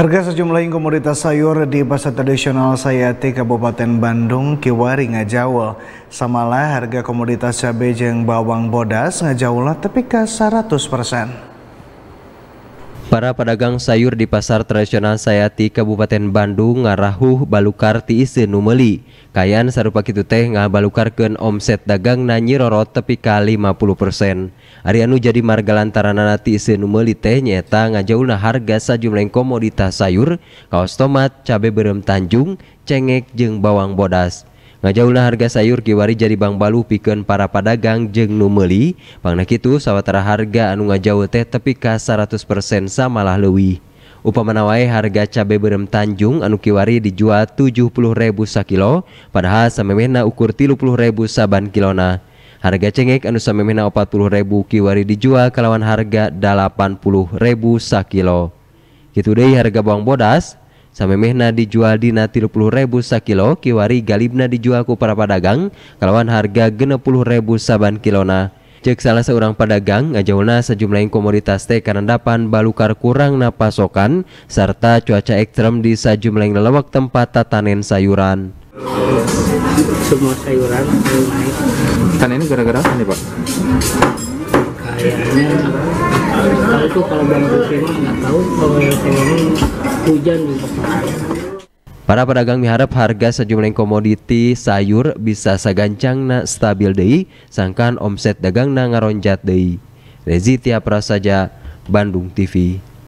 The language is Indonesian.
Harga sejumlah komoditas sayur di pasar tradisional Sayati Kabupaten Bandung kiwari ngajawa. Samalah harga komoditas cabai jeng bawang bodas ngajaulah tepika 100 persen. padagang sayur di pasar tradisional sayaati Kabupaten Bandung ngarahhu Ballukarti isin Numeli kayyan sarupa gitu teh nga ballukarkan omset dagang nanyi Roro tepi kali 50% Ariyanu jadi margalan Taranaati is numeli teh nyata ngajauh harga sa jumleng komoditas sayur kaos tomat cabe bareem Tanjung cengek jeung bawang bodas di nggak harga sayur Kiwari jadi Bang Balu piken para padagang jeng numeli Pangna itu sawwatara harga anu ngajauh teh tepi ka 100% samalah lewi Upamanawai harga cabai berem Tanjung anu Kiwari dijual 70.000 sakilo padahal samemehna ukur 30.000 saban kilona Harga cengek anu samemehna 40.000 Kiwari dijual kalawan harga 80.000 sakilo Gitu deh harga bawang bodas Samemehna dijual dina 30 ribu sakilo kiwari galibna dijual ku para pedagang kalawan harga 60 ribu saban kilona. Cek salah seorang pedagang ngajaulna sejumlah komoditas teh karena dapan balukar kurang na pasokan serta cuaca ekstrem di sejumlah lelewak tempat tatanen sayuran. Semua sayuran naik. Tanen gara-gara apa nih Pak? kayaknya itu kalau nggak tahu kalau hujan gitu. Para pedagang miharap harga sejumlah komoditi sayur bisa na stabil deui, sangkan omset dagangna ngaronjat deui. Rezitia Prasaja, Bandung TV.